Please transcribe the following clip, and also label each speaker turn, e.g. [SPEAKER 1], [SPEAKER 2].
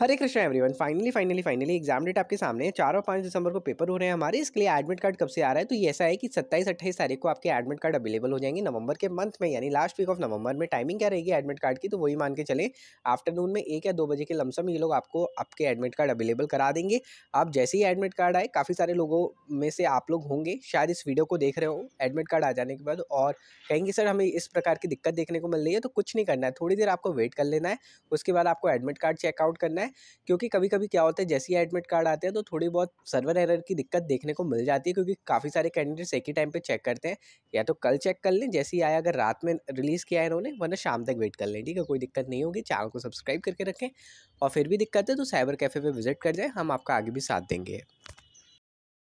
[SPEAKER 1] हरे Krishna everyone finally finally finally exam date आपके सामने है चार और पाँच दिसंबर को पेपर हो रहे हैं हमारे इसके लिए एडमिट कार्ड कब से आ रहा है तो ये ऐसा है कि सत्ताईस अट्ठाईस तारीख को आपके एडमिट कार्ड अवेलेबल हो जाएंगे नवंबर के मंथ में यानी लास्ट वीक ऑफ नवंबर में टाइमिंग क्या रहेगी एडमिट कार्ड की तो वही मान के चले आफ्टरनून में एक या दो बजे के लमसम ये लोग आपको आपके एडमिट कार्ड अवेलेबल करा देंगे आप जैसे ही एडमिट कार्ड आए काफ़ी सारे लोगों में से आप लोग होंगे शायद इस वीडियो को देख रहे हो एडमिट कार्ड आ जाने के बाद और कहेंगे सर हमें इस प्रकार की दिक्कत देखने को मिल रही है तो कुछ नहीं करना है थोड़ी देर आपको वेट कर लेना है उसके बाद आपको एडमिट कार्ड चेकआउट करना है है क्योंकि कभी कभी क्या होता है जैसे ही एडमिट कार्ड आते हैं तो थोड़ी बहुत सर्वर एरर की दिक्कत देखने को मिल जाती है क्योंकि काफ़ी सारे कैंडिडेट्स एक ही टाइम पर चेक करते हैं या तो कल चेक कर लें जैसे ही आया अगर रात में रिलीज़ किया है इन्होंने वरना शाम तक वेट कर लें ठीक है कोई दिक्कत नहीं होगी चैनल को सब्सक्राइब करके रखें और फिर भी दिक्कत है तो साइबर कैफ़े पर विजिट कर जाएँ हम आपका आगे भी साथ देंगे